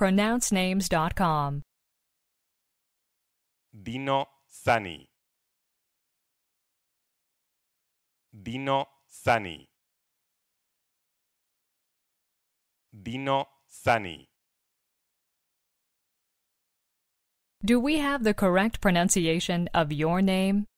pronouncenames.com. Dino Sani. Dino Sani. Dino Sani. Do we have the correct pronunciation of your name?